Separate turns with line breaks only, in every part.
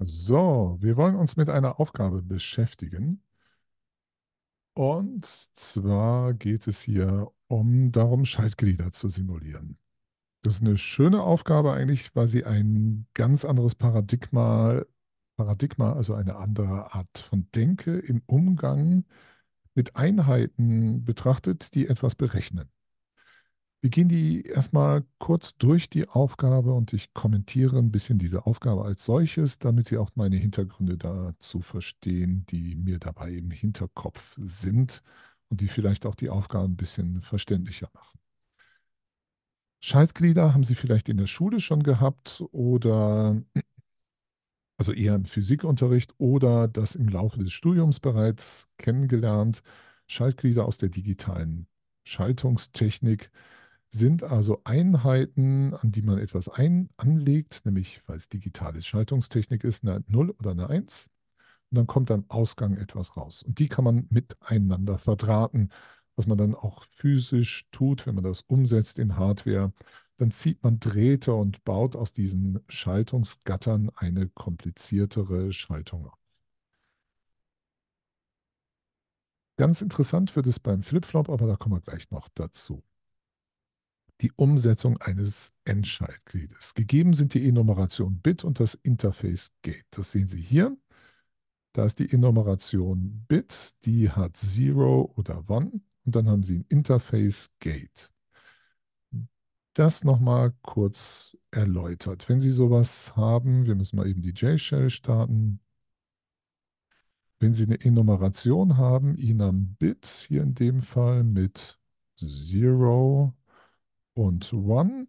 So, wir wollen uns mit einer Aufgabe beschäftigen. Und zwar geht es hier um darum, Schaltglieder zu simulieren. Das ist eine schöne Aufgabe eigentlich, weil sie ein ganz anderes Paradigma, Paradigma, also eine andere Art von Denke im Umgang mit Einheiten betrachtet, die etwas berechnen. Wir gehen die erstmal kurz durch die Aufgabe und ich kommentiere ein bisschen diese Aufgabe als solches, damit Sie auch meine Hintergründe dazu verstehen, die mir dabei im Hinterkopf sind und die vielleicht auch die Aufgabe ein bisschen verständlicher machen. Schaltglieder haben Sie vielleicht in der Schule schon gehabt oder also eher im Physikunterricht oder das im Laufe des Studiums bereits kennengelernt. Schaltglieder aus der digitalen Schaltungstechnik sind also Einheiten, an die man etwas ein anlegt, nämlich weil es digitale Schaltungstechnik ist, eine 0 oder eine 1. Und dann kommt am Ausgang etwas raus. Und die kann man miteinander verdrahten, was man dann auch physisch tut, wenn man das umsetzt in Hardware. Dann zieht man Drähte und baut aus diesen Schaltungsgattern eine kompliziertere Schaltung auf. Ganz interessant wird es beim Flipflop, aber da kommen wir gleich noch dazu die Umsetzung eines Endschaltgliedes. Gegeben sind die Enumeration Bit und das Interface Gate. Das sehen Sie hier. Da ist die Enumeration Bit, die hat 0 oder 1 und dann haben Sie ein Interface Gate. Das nochmal kurz erläutert. Wenn Sie sowas haben, wir müssen mal eben die JShell starten. Wenn Sie eine Enumeration haben, Enum Bit hier in dem Fall mit 0 und One.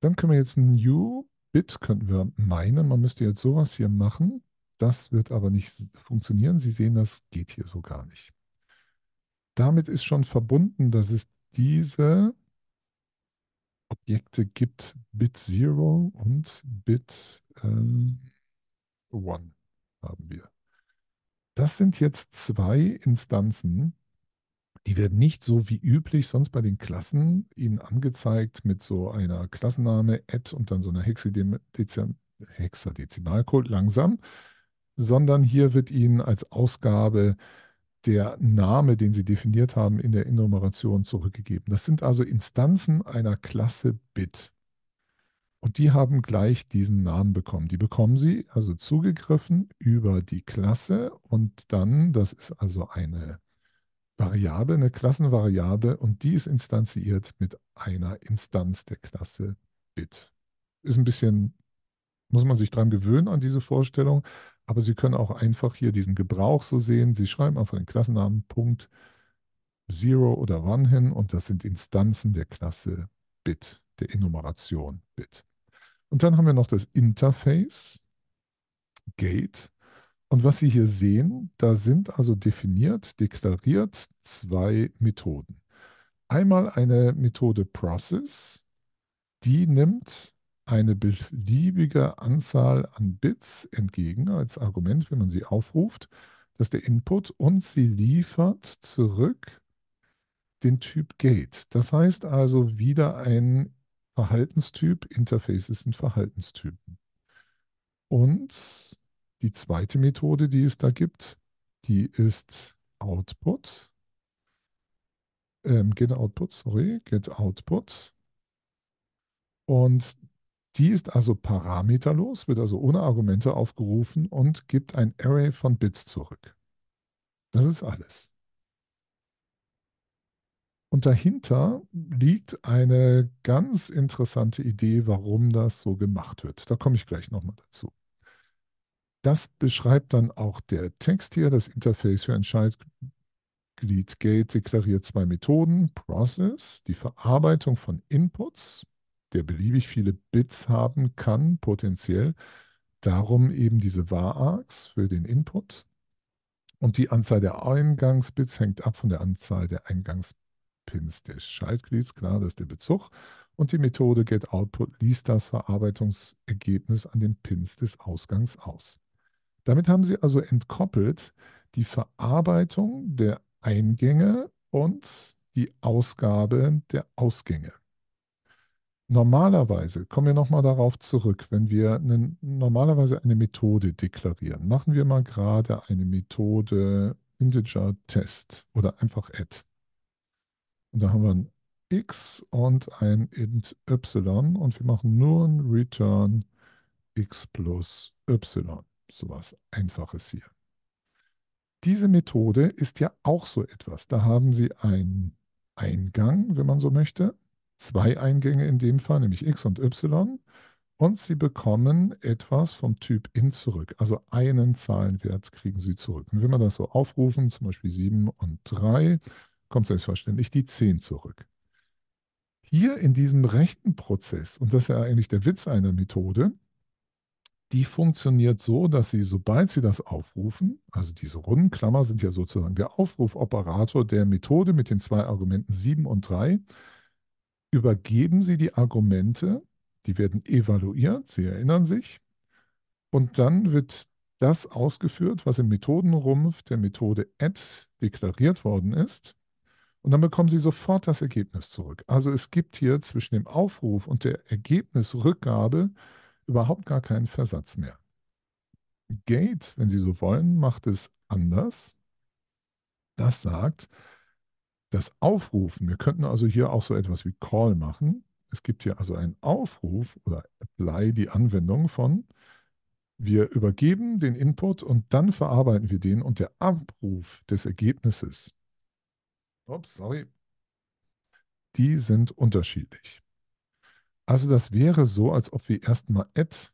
Dann können wir jetzt ein New Bit, könnten wir meinen. Man müsste jetzt sowas hier machen. Das wird aber nicht funktionieren. Sie sehen, das geht hier so gar nicht. Damit ist schon verbunden, dass es diese Objekte gibt, Bit 0 und Bit 1 ähm, haben wir. Das sind jetzt zwei Instanzen, die wird nicht so wie üblich sonst bei den Klassen Ihnen angezeigt mit so einer Klassenname, Add und dann so einer Hexadezim Hexadezimalcode langsam, sondern hier wird Ihnen als Ausgabe der Name, den Sie definiert haben, in der Enumeration zurückgegeben. Das sind also Instanzen einer Klasse Bit. Und die haben gleich diesen Namen bekommen. Die bekommen Sie also zugegriffen über die Klasse und dann, das ist also eine Variable, eine Klassenvariable und die ist instanziert mit einer Instanz der Klasse Bit. Ist ein bisschen, muss man sich dran gewöhnen an diese Vorstellung, aber Sie können auch einfach hier diesen Gebrauch so sehen. Sie schreiben einfach den Klassennamen Punkt Zero oder One hin und das sind Instanzen der Klasse Bit, der Enumeration Bit. Und dann haben wir noch das Interface Gate. Und was Sie hier sehen, da sind also definiert, deklariert zwei Methoden. Einmal eine Methode Process, die nimmt eine beliebige Anzahl an Bits entgegen als Argument, wenn man sie aufruft. Das ist der Input und sie liefert zurück den Typ Gate. Das heißt also wieder ein Verhaltenstyp. Interfaces sind Verhaltenstypen. Und die zweite Methode, die es da gibt, die ist Output. Ähm, get Output, sorry, get Output. Und die ist also parameterlos, wird also ohne Argumente aufgerufen und gibt ein Array von Bits zurück. Das ist alles. Und dahinter liegt eine ganz interessante Idee, warum das so gemacht wird. Da komme ich gleich nochmal dazu. Das beschreibt dann auch der Text hier. Das Interface für Entscheidglied Gate deklariert zwei Methoden. Process, die Verarbeitung von Inputs, der beliebig viele Bits haben kann, potenziell. Darum eben diese var-args für den Input. Und die Anzahl der Eingangsbits hängt ab von der Anzahl der Eingangspins des Schaltglieds. Klar, das ist der Bezug. Und die Methode getOutput liest das Verarbeitungsergebnis an den Pins des Ausgangs aus. Damit haben sie also entkoppelt die Verarbeitung der Eingänge und die Ausgabe der Ausgänge. Normalerweise, kommen wir nochmal darauf zurück, wenn wir eine, normalerweise eine Methode deklarieren, machen wir mal gerade eine Methode Integer Test oder einfach add. Und da haben wir ein x und ein int y und wir machen nur ein Return x plus y sowas Einfaches hier. Diese Methode ist ja auch so etwas. Da haben Sie einen Eingang, wenn man so möchte, zwei Eingänge in dem Fall, nämlich x und y, und Sie bekommen etwas vom Typ in zurück. Also einen Zahlenwert kriegen Sie zurück. Und wenn man das so aufrufen, zum Beispiel 7 und 3, kommt selbstverständlich die 10 zurück. Hier in diesem rechten Prozess, und das ist ja eigentlich der Witz einer Methode, die funktioniert so, dass Sie, sobald Sie das aufrufen, also diese runden Klammer sind ja sozusagen der Aufrufoperator der Methode mit den zwei Argumenten 7 und 3, übergeben Sie die Argumente, die werden evaluiert, Sie erinnern sich, und dann wird das ausgeführt, was im Methodenrumpf der Methode add deklariert worden ist. Und dann bekommen Sie sofort das Ergebnis zurück. Also es gibt hier zwischen dem Aufruf und der Ergebnisrückgabe überhaupt gar keinen Versatz mehr. Gate, wenn Sie so wollen, macht es anders. Das sagt, das Aufrufen, wir könnten also hier auch so etwas wie Call machen. Es gibt hier also einen Aufruf oder Apply, die Anwendung von, wir übergeben den Input und dann verarbeiten wir den und der Abruf des Ergebnisses, ups, sorry, die sind unterschiedlich. Also das wäre so, als ob wir erstmal add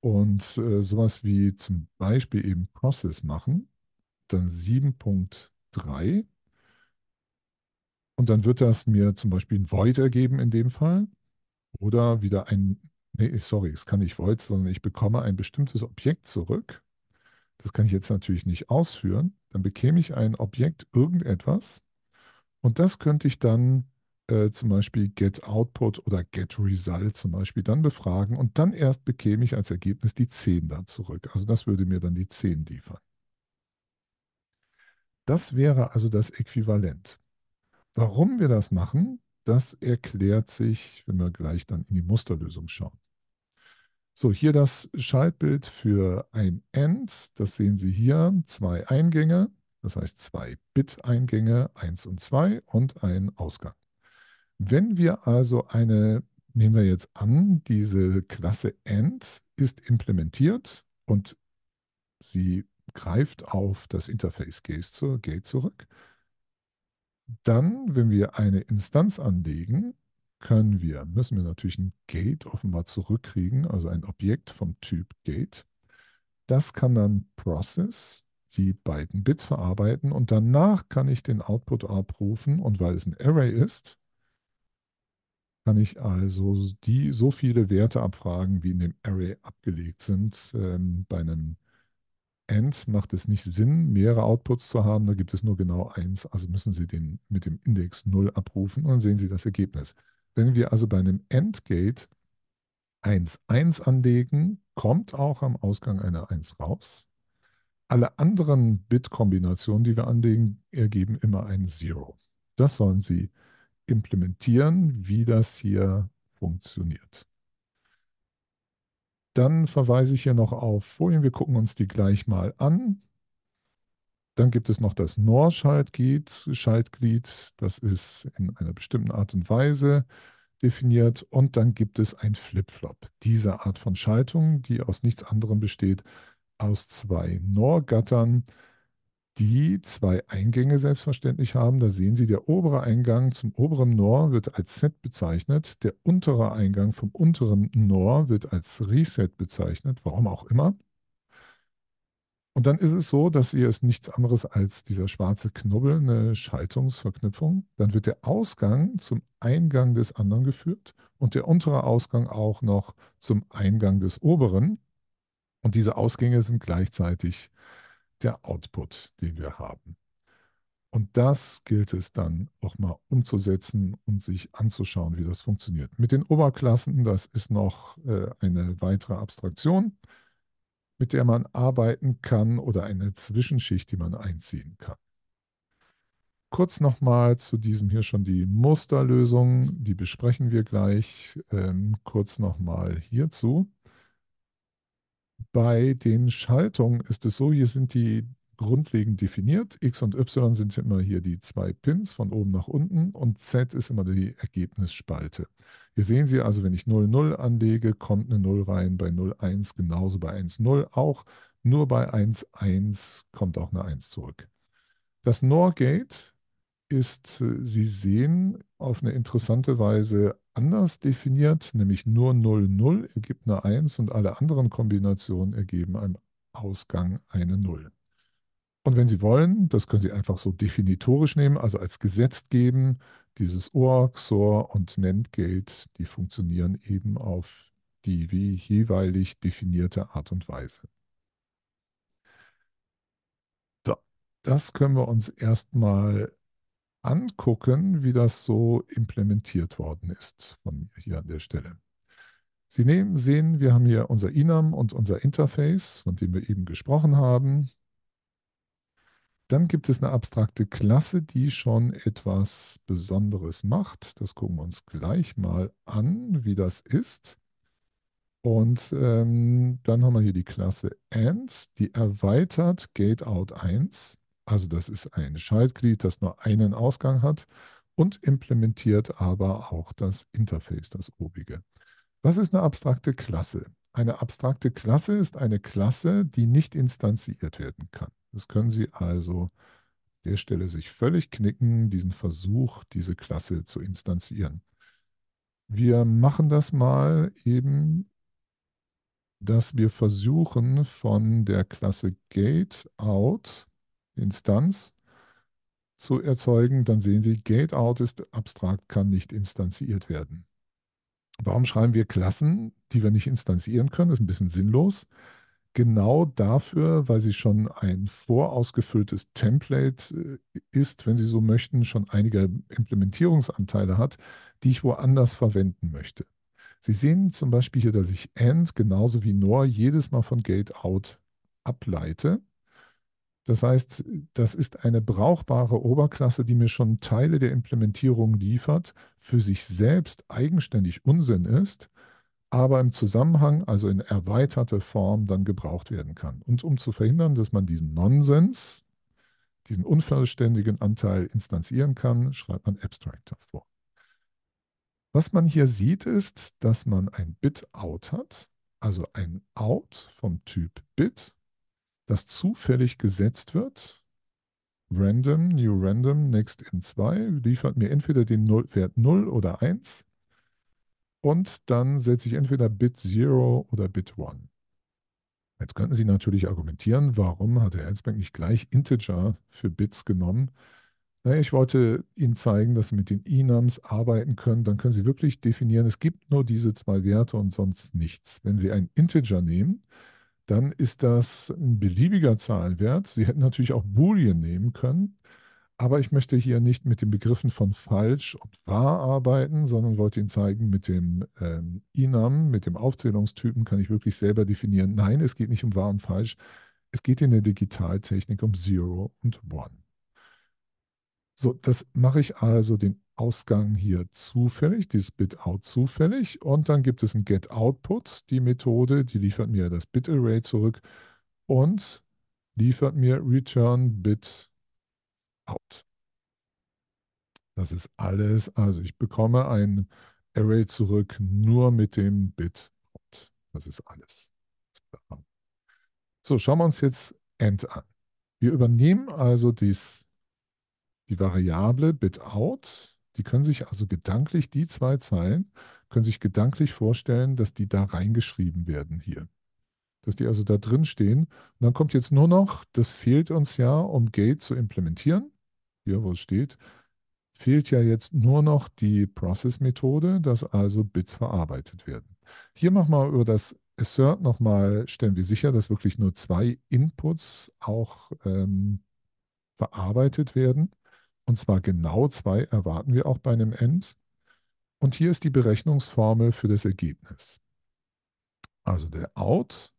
und äh, sowas wie zum Beispiel eben process machen, dann 7.3 und dann wird das mir zum Beispiel ein void ergeben in dem Fall oder wieder ein, nee, sorry, es kann nicht void, sondern ich bekomme ein bestimmtes Objekt zurück. Das kann ich jetzt natürlich nicht ausführen. Dann bekäme ich ein Objekt irgendetwas und das könnte ich dann äh, zum Beispiel Get Output oder Get Result zum Beispiel dann befragen und dann erst bekäme ich als Ergebnis die 10 da zurück. Also das würde mir dann die 10 liefern. Das wäre also das Äquivalent. Warum wir das machen, das erklärt sich, wenn wir gleich dann in die Musterlösung schauen. So, hier das Schaltbild für ein End. Das sehen Sie hier. Zwei Eingänge, das heißt zwei Bit-Eingänge, 1 und 2 und ein Ausgang. Wenn wir also eine, nehmen wir jetzt an, diese Klasse End ist implementiert und sie greift auf das Interface Gate zurück, dann, wenn wir eine Instanz anlegen, können wir, müssen wir natürlich ein Gate offenbar zurückkriegen, also ein Objekt vom Typ Gate. Das kann dann Process die beiden Bits verarbeiten und danach kann ich den Output abrufen und weil es ein Array ist, kann ich also die so viele Werte abfragen, wie in dem Array abgelegt sind. Ähm, bei einem End macht es nicht Sinn, mehrere Outputs zu haben, da gibt es nur genau eins, also müssen Sie den mit dem Index 0 abrufen und dann sehen Sie das Ergebnis. Wenn wir also bei einem Endgate 1, 1 anlegen, kommt auch am Ausgang eine 1 raus. Alle anderen Bit-Kombinationen, die wir anlegen, ergeben immer ein 0. Das sollen Sie implementieren, wie das hier funktioniert. Dann verweise ich hier noch auf Folien. Wir gucken uns die gleich mal an. Dann gibt es noch das NOR-Schaltglied. Das ist in einer bestimmten Art und Weise definiert. Und dann gibt es ein Flip-Flop. Diese Art von Schaltung, die aus nichts anderem besteht, aus zwei NOR-Gattern die zwei Eingänge selbstverständlich haben. Da sehen Sie, der obere Eingang zum oberen NOR wird als Set bezeichnet, der untere Eingang vom unteren NOR wird als Reset bezeichnet, warum auch immer. Und dann ist es so, dass hier ist nichts anderes als dieser schwarze Knubbel, eine Schaltungsverknüpfung. Dann wird der Ausgang zum Eingang des anderen geführt und der untere Ausgang auch noch zum Eingang des oberen. Und diese Ausgänge sind gleichzeitig der Output, den wir haben. Und das gilt es dann auch mal umzusetzen und sich anzuschauen, wie das funktioniert. Mit den Oberklassen, das ist noch äh, eine weitere Abstraktion, mit der man arbeiten kann oder eine Zwischenschicht, die man einziehen kann. Kurz nochmal zu diesem hier schon die Musterlösung, die besprechen wir gleich. Ähm, kurz nochmal hierzu. Bei den Schaltungen ist es so, hier sind die grundlegend definiert. X und Y sind immer hier die zwei Pins von oben nach unten und Z ist immer die Ergebnisspalte. Hier sehen Sie also, wenn ich 0, 0 anlege, kommt eine 0 rein, bei 0, 1 genauso, bei 1, 0 auch. Nur bei 1, 1 kommt auch eine 1 zurück. Das NOR-Gate ist, sie sehen auf eine interessante Weise anders definiert, nämlich nur 0, 0 ergibt eine 1 und alle anderen Kombinationen ergeben am Ausgang eine 0. Und wenn Sie wollen, das können Sie einfach so definitorisch nehmen, also als Gesetz geben, dieses OR, XOR und NAND-Gate, die funktionieren eben auf die wie jeweilig definierte Art und Weise. So, das können wir uns erstmal angucken, wie das so implementiert worden ist von mir hier an der Stelle. Sie nehmen, sehen, wir haben hier unser Inam und unser Interface, von dem wir eben gesprochen haben. Dann gibt es eine abstrakte Klasse, die schon etwas Besonderes macht. Das gucken wir uns gleich mal an, wie das ist. Und ähm, dann haben wir hier die Klasse AND, die erweitert GateOut 1. Also das ist ein Schaltglied, das nur einen Ausgang hat und implementiert aber auch das Interface, das obige. Was ist eine abstrakte Klasse? Eine abstrakte Klasse ist eine Klasse, die nicht instanziert werden kann. Das können Sie also an der Stelle sich völlig knicken, diesen Versuch, diese Klasse zu instanzieren. Wir machen das mal eben, dass wir versuchen, von der Klasse GateOut Instanz zu erzeugen, dann sehen Sie, GateOut ist abstrakt, kann nicht instanziert werden. Warum schreiben wir Klassen, die wir nicht instanzieren können? Das ist ein bisschen sinnlos. Genau dafür, weil sie schon ein vorausgefülltes Template äh, ist, wenn Sie so möchten, schon einige Implementierungsanteile hat, die ich woanders verwenden möchte. Sie sehen zum Beispiel hier, dass ich AND genauso wie NOR jedes Mal von GateOut ableite. Das heißt, das ist eine brauchbare Oberklasse, die mir schon Teile der Implementierung liefert, für sich selbst eigenständig Unsinn ist, aber im Zusammenhang, also in erweiterter Form, dann gebraucht werden kann. Und um zu verhindern, dass man diesen Nonsens, diesen unvollständigen Anteil instanzieren kann, schreibt man Abstract davor. Was man hier sieht, ist, dass man ein Bit-Out hat, also ein Out vom Typ Bit das zufällig gesetzt wird. Random, New Random, Next in 2 liefert mir entweder den 0, Wert 0 oder 1 und dann setze ich entweder Bit 0 oder Bit 1. Jetzt könnten Sie natürlich argumentieren, warum hat der Herzberg nicht gleich Integer für Bits genommen? Naja, ich wollte Ihnen zeigen, dass Sie mit den Enums arbeiten können. Dann können Sie wirklich definieren, es gibt nur diese zwei Werte und sonst nichts. Wenn Sie einen Integer nehmen, dann ist das ein beliebiger Zahlenwert. Sie hätten natürlich auch Boolean nehmen können, aber ich möchte hier nicht mit den Begriffen von falsch und wahr arbeiten, sondern wollte Ihnen zeigen, mit dem ähm, Inam, mit dem Aufzählungstypen kann ich wirklich selber definieren. Nein, es geht nicht um wahr und falsch. Es geht in der Digitaltechnik um Zero und One. So, das mache ich also den Ausgang hier zufällig, dieses Bit-Out zufällig und dann gibt es ein Get-Output, die Methode, die liefert mir das Bit-Array zurück und liefert mir Return Bit Out. Das ist alles. Also ich bekomme ein Array zurück nur mit dem Bit Out. Das ist alles. So, schauen wir uns jetzt End an. Wir übernehmen also dies, die Variable Bit Out die können sich also gedanklich, die zwei Zeilen, können sich gedanklich vorstellen, dass die da reingeschrieben werden hier. Dass die also da drin stehen. Und dann kommt jetzt nur noch, das fehlt uns ja, um Gate zu implementieren. Hier, wo es steht, fehlt ja jetzt nur noch die Process-Methode, dass also Bits verarbeitet werden. Hier machen wir über das Assert nochmal, stellen wir sicher, dass wirklich nur zwei Inputs auch ähm, verarbeitet werden. Und zwar genau zwei erwarten wir auch bei einem End. Und hier ist die Berechnungsformel für das Ergebnis. Also der Out,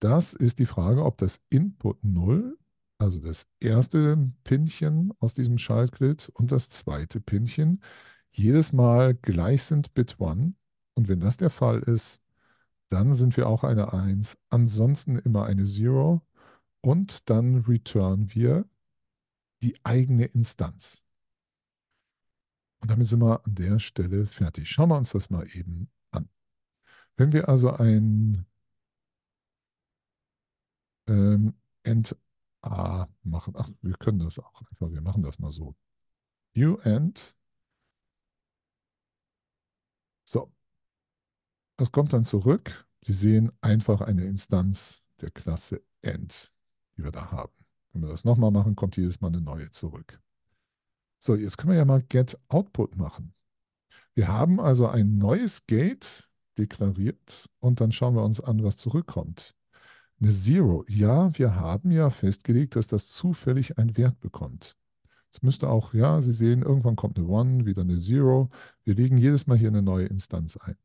das ist die Frage, ob das Input 0, also das erste Pinchen aus diesem Schaltglied und das zweite Pinchen, jedes Mal gleich sind Bit 1. Und wenn das der Fall ist, dann sind wir auch eine 1, ansonsten immer eine 0 und dann return wir die eigene Instanz. Und damit sind wir an der Stelle fertig. Schauen wir uns das mal eben an. Wenn wir also ein ähm, end A machen, ach, wir können das auch einfach, wir machen das mal so. View end. So. Das kommt dann zurück. Sie sehen einfach eine Instanz der Klasse end, die wir da haben. Wenn wir das nochmal machen, kommt jedes Mal eine neue zurück. So, jetzt können wir ja mal get output machen. Wir haben also ein neues Gate deklariert und dann schauen wir uns an, was zurückkommt. Eine Zero. Ja, wir haben ja festgelegt, dass das zufällig einen Wert bekommt. Es müsste auch, ja, Sie sehen, irgendwann kommt eine One, wieder eine Zero. Wir legen jedes Mal hier eine neue Instanz ein.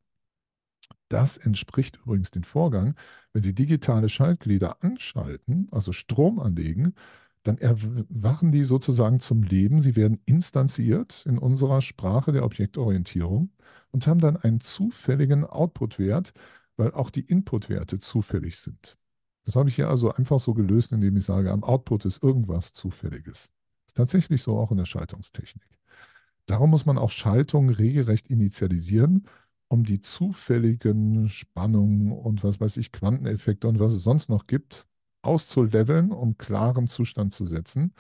Das entspricht übrigens dem Vorgang, wenn Sie digitale Schaltglieder anschalten, also Strom anlegen, dann erwachen die sozusagen zum Leben. Sie werden instanziert in unserer Sprache der Objektorientierung und haben dann einen zufälligen Output-Wert, weil auch die Input-Werte zufällig sind. Das habe ich hier also einfach so gelöst, indem ich sage, am Output ist irgendwas Zufälliges. Ist tatsächlich so auch in der Schaltungstechnik. Darum muss man auch Schaltungen regelrecht initialisieren um die zufälligen Spannungen und was weiß ich, Quanteneffekte und was es sonst noch gibt, auszuleveln, um klaren Zustand zu setzen.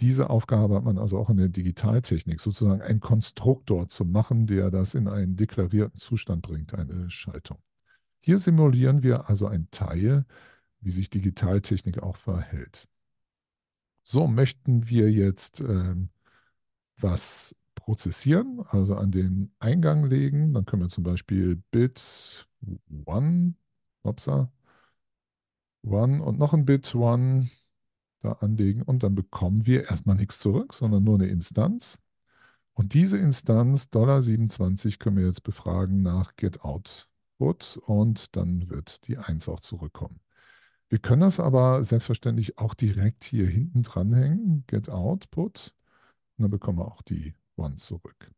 Diese Aufgabe hat man also auch in der Digitaltechnik, sozusagen einen Konstruktor zu machen, der das in einen deklarierten Zustand bringt, eine Schaltung. Hier simulieren wir also einen Teil, wie sich Digitaltechnik auch verhält. So möchten wir jetzt äh, was prozessieren, also an den Eingang legen. Dann können wir zum Beispiel Bit 1, und noch ein Bit 1 da anlegen und dann bekommen wir erstmal nichts zurück, sondern nur eine Instanz. Und diese Instanz, $27, können wir jetzt befragen nach GetOutput und dann wird die 1 auch zurückkommen. Wir können das aber selbstverständlich auch direkt hier hinten dranhängen, GetOutput. Und dann bekommen wir auch die one zurück.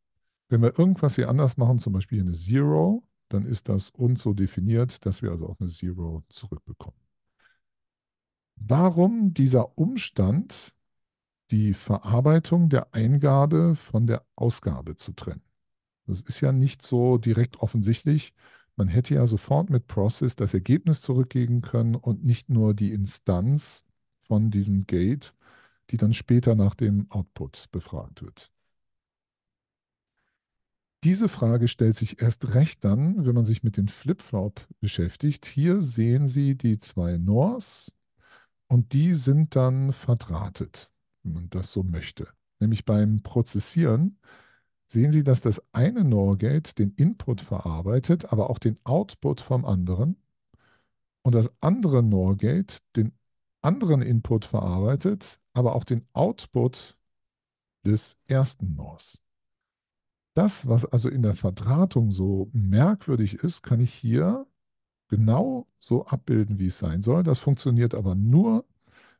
Wenn wir irgendwas hier anders machen, zum Beispiel eine Zero, dann ist das uns so definiert, dass wir also auch eine Zero zurückbekommen. Warum dieser Umstand, die Verarbeitung der Eingabe von der Ausgabe zu trennen? Das ist ja nicht so direkt offensichtlich. Man hätte ja sofort mit Process das Ergebnis zurückgeben können und nicht nur die Instanz von diesem Gate, die dann später nach dem Output befragt wird. Diese Frage stellt sich erst recht dann, wenn man sich mit den Flip-Flop beschäftigt. Hier sehen Sie die zwei NORs und die sind dann verdrahtet, wenn man das so möchte. Nämlich beim Prozessieren sehen Sie, dass das eine NOR-Gate den Input verarbeitet, aber auch den Output vom anderen und das andere NOR-Gate den anderen Input verarbeitet, aber auch den Output des ersten NORs das, was also in der Verdrahtung so merkwürdig ist, kann ich hier genau so abbilden, wie es sein soll. Das funktioniert aber nur,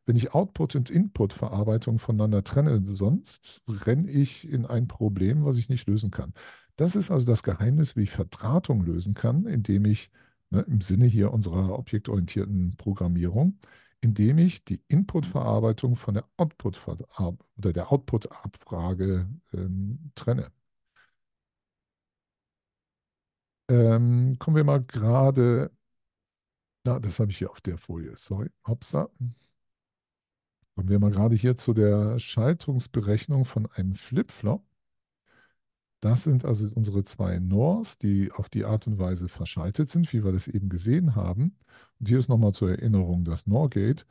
wenn ich Output und Input-Verarbeitung voneinander trenne. Sonst renne ich in ein Problem, was ich nicht lösen kann. Das ist also das Geheimnis, wie ich Verdrahtung lösen kann, indem ich ne, im Sinne hier unserer objektorientierten Programmierung, indem ich die Input-Verarbeitung von der Output- oder Output-Abfrage ähm, trenne. Ähm, kommen wir mal gerade. Na, das habe ich hier auf der Folie. Sorry. Hopsa. Kommen wir mal gerade hier zu der Schaltungsberechnung von einem Flipflop. Das sind also unsere zwei NORs, die auf die Art und Weise verschaltet sind, wie wir das eben gesehen haben. Und hier ist nochmal zur Erinnerung das NOR-Gate.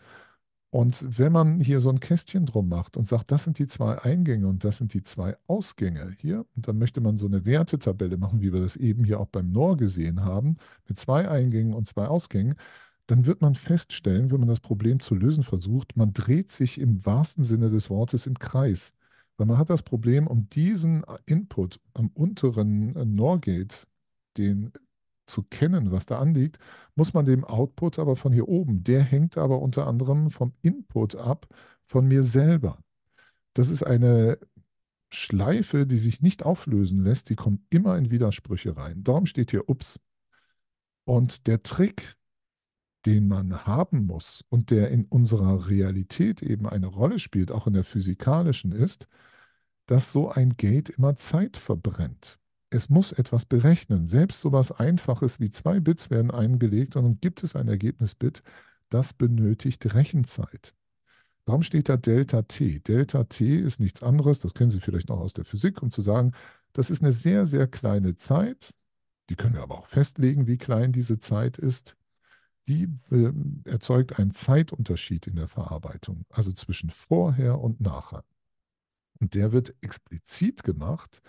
Und wenn man hier so ein Kästchen drum macht und sagt, das sind die zwei Eingänge und das sind die zwei Ausgänge hier, und dann möchte man so eine Wertetabelle machen, wie wir das eben hier auch beim NOR gesehen haben, mit zwei Eingängen und zwei Ausgängen, dann wird man feststellen, wenn man das Problem zu lösen versucht, man dreht sich im wahrsten Sinne des Wortes im Kreis. Weil man hat das Problem, um diesen Input am unteren äh, NOR-Gate, den zu kennen, was da anliegt, muss man dem Output aber von hier oben, der hängt aber unter anderem vom Input ab, von mir selber. Das ist eine Schleife, die sich nicht auflösen lässt, die kommt immer in Widersprüche rein. Darum steht hier, ups. Und der Trick, den man haben muss und der in unserer Realität eben eine Rolle spielt, auch in der physikalischen, ist, dass so ein Gate immer Zeit verbrennt es muss etwas berechnen. Selbst so etwas Einfaches wie zwei Bits werden eingelegt und dann gibt es ein Ergebnisbit, das benötigt Rechenzeit. Darum steht da Delta T. Delta T ist nichts anderes, das kennen Sie vielleicht noch aus der Physik, um zu sagen, das ist eine sehr, sehr kleine Zeit. Die können wir aber auch festlegen, wie klein diese Zeit ist. Die äh, erzeugt einen Zeitunterschied in der Verarbeitung, also zwischen vorher und nachher. Und der wird explizit gemacht,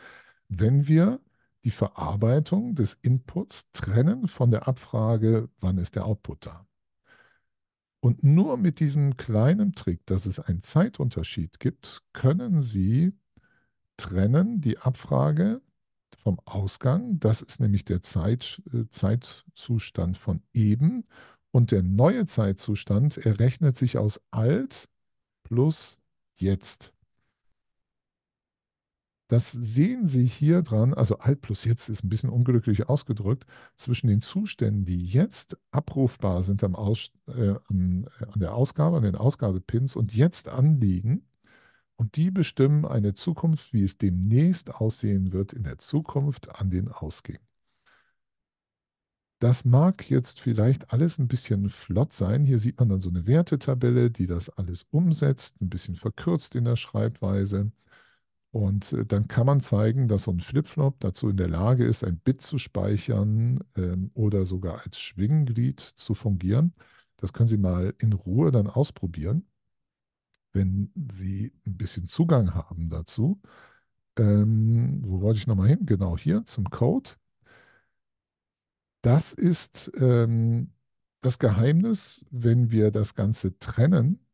wenn wir die Verarbeitung des Inputs trennen von der Abfrage, wann ist der Output da. Und nur mit diesem kleinen Trick, dass es einen Zeitunterschied gibt, können Sie trennen die Abfrage vom Ausgang, das ist nämlich der Zeit, äh, Zeitzustand von eben, und der neue Zeitzustand errechnet sich aus alt plus jetzt. Das sehen Sie hier dran, also alt plus jetzt ist ein bisschen unglücklich ausgedrückt, zwischen den Zuständen, die jetzt abrufbar sind am Aus, äh, äh, an der Ausgabe, an den Ausgabepins und jetzt anliegen. Und die bestimmen eine Zukunft, wie es demnächst aussehen wird in der Zukunft an den Ausgängen. Das mag jetzt vielleicht alles ein bisschen flott sein. Hier sieht man dann so eine Wertetabelle, die das alles umsetzt, ein bisschen verkürzt in der Schreibweise. Und äh, dann kann man zeigen, dass so ein Flipflop dazu in der Lage ist, ein Bit zu speichern ähm, oder sogar als Schwingenglied zu fungieren. Das können Sie mal in Ruhe dann ausprobieren, wenn Sie ein bisschen Zugang haben dazu. Ähm, wo wollte ich nochmal hin? Genau hier zum Code. Das ist ähm, das Geheimnis, wenn wir das Ganze trennen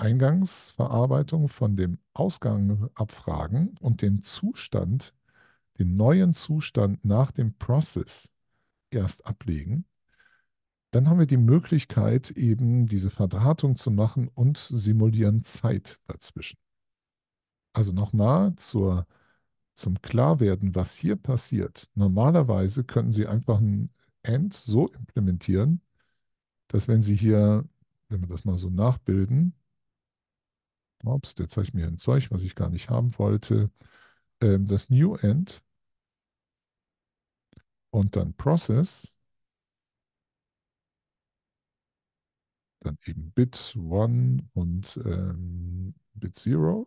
Eingangsverarbeitung von dem Ausgang abfragen und den Zustand, den neuen Zustand nach dem Process erst ablegen. Dann haben wir die Möglichkeit, eben diese Verdrahtung zu machen und simulieren Zeit dazwischen. Also nochmal zur, zum Klarwerden, was hier passiert. Normalerweise könnten Sie einfach ein End so implementieren, dass wenn Sie hier, wenn wir das mal so nachbilden, Ups, der zeigt mir ein Zeug, was ich gar nicht haben wollte. Ähm, das New End und dann Process. Dann eben Bit 1 und ähm, Bit 0.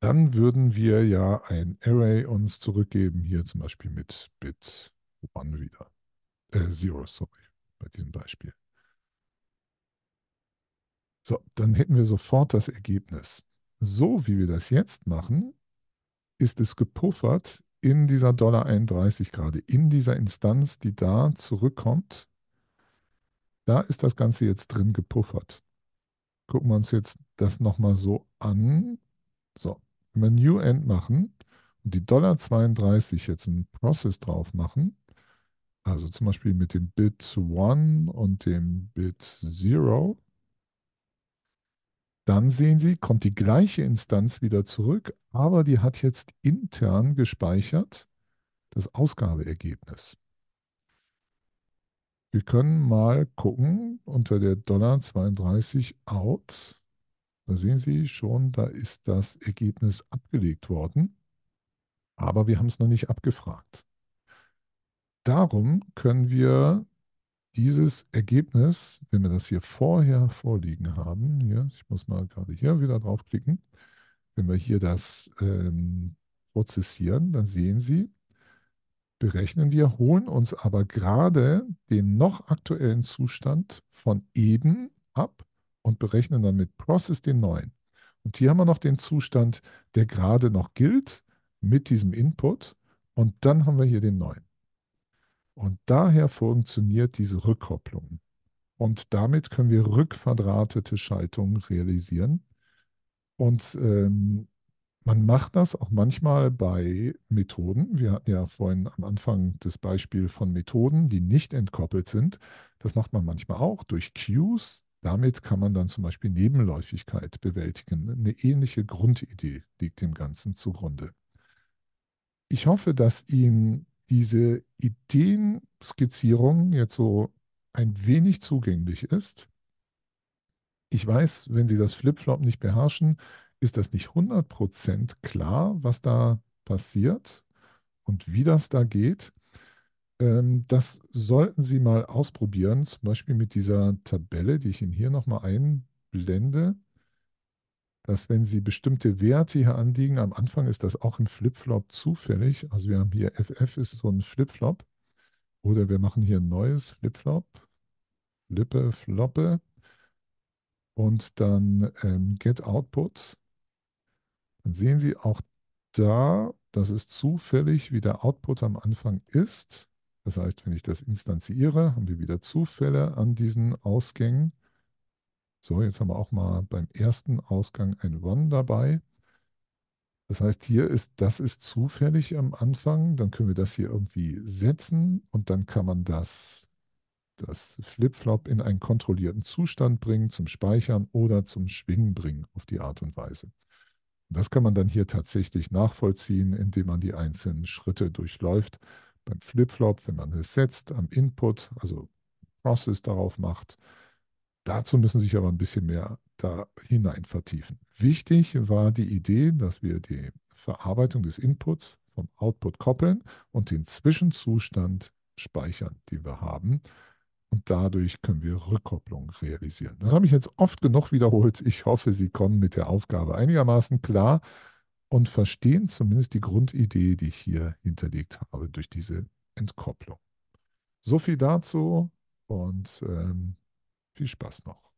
Dann würden wir ja ein Array uns zurückgeben, hier zum Beispiel mit Bit 1 wieder. Äh, 0, sorry, bei diesem Beispiel. So, dann hätten wir sofort das Ergebnis. So wie wir das jetzt machen, ist es gepuffert in dieser Dollar 31 gerade, in dieser Instanz, die da zurückkommt. Da ist das Ganze jetzt drin gepuffert. Gucken wir uns jetzt das nochmal so an. So, wenn wir New End machen und die Dollar 32 jetzt einen Process drauf machen, also zum Beispiel mit dem Bit 1 und dem Bit 0, dann sehen Sie, kommt die gleiche Instanz wieder zurück, aber die hat jetzt intern gespeichert das Ausgabeergebnis. Wir können mal gucken unter der Dollar 32 out. Da sehen Sie schon, da ist das Ergebnis abgelegt worden, aber wir haben es noch nicht abgefragt. Darum können wir dieses Ergebnis, wenn wir das hier vorher vorliegen haben, hier, ich muss mal gerade hier wieder draufklicken, wenn wir hier das ähm, prozessieren, dann sehen Sie, berechnen wir, holen uns aber gerade den noch aktuellen Zustand von eben ab und berechnen dann mit Process den neuen. Und hier haben wir noch den Zustand, der gerade noch gilt mit diesem Input und dann haben wir hier den neuen. Und daher funktioniert diese Rückkopplung. Und damit können wir rückverdrahtete Schaltungen realisieren. Und ähm, man macht das auch manchmal bei Methoden. Wir hatten ja vorhin am Anfang das Beispiel von Methoden, die nicht entkoppelt sind. Das macht man manchmal auch durch Cues. Damit kann man dann zum Beispiel Nebenläufigkeit bewältigen. Eine ähnliche Grundidee liegt dem Ganzen zugrunde. Ich hoffe, dass Ihnen diese Ideenskizzierung jetzt so ein wenig zugänglich ist. Ich weiß, wenn Sie das Flipflop nicht beherrschen, ist das nicht 100% klar, was da passiert und wie das da geht. Ähm, das sollten Sie mal ausprobieren, zum Beispiel mit dieser Tabelle, die ich Ihnen hier nochmal einblende dass wenn Sie bestimmte Werte hier anliegen, am Anfang ist das auch im Flipflop zufällig. Also wir haben hier FF ist so ein Flipflop. Oder wir machen hier ein neues Flipflop. Flippe, Floppe. Und dann ähm, Get Output. Dann sehen Sie auch da, dass es zufällig, wie der Output am Anfang ist. Das heißt, wenn ich das instanziere, haben wir wieder Zufälle an diesen Ausgängen. So, jetzt haben wir auch mal beim ersten Ausgang ein One dabei. Das heißt, hier ist, das ist zufällig am Anfang. Dann können wir das hier irgendwie setzen und dann kann man das, das Flip-Flop in einen kontrollierten Zustand bringen, zum Speichern oder zum Schwingen bringen auf die Art und Weise. Und das kann man dann hier tatsächlich nachvollziehen, indem man die einzelnen Schritte durchläuft. Beim Flip-Flop, wenn man es setzt am Input, also Process darauf macht, Dazu müssen Sie sich aber ein bisschen mehr da hinein vertiefen. Wichtig war die Idee, dass wir die Verarbeitung des Inputs vom Output koppeln und den Zwischenzustand speichern, den wir haben. Und dadurch können wir Rückkopplung realisieren. Das habe ich jetzt oft genug wiederholt. Ich hoffe, Sie kommen mit der Aufgabe einigermaßen klar und verstehen zumindest die Grundidee, die ich hier hinterlegt habe durch diese Entkopplung. So viel dazu und ähm, viel Spaß noch.